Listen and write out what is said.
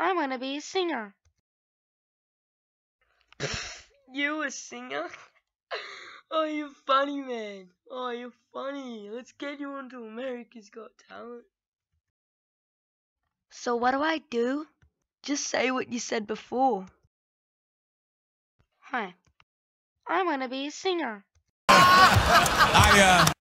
I'm gonna be a singer. you a singer? oh, you funny man. Oh, you funny. Let's get you onto America's Got Talent. So what do I do? Just say what you said before. Hi. I'm gonna be a singer. I, uh...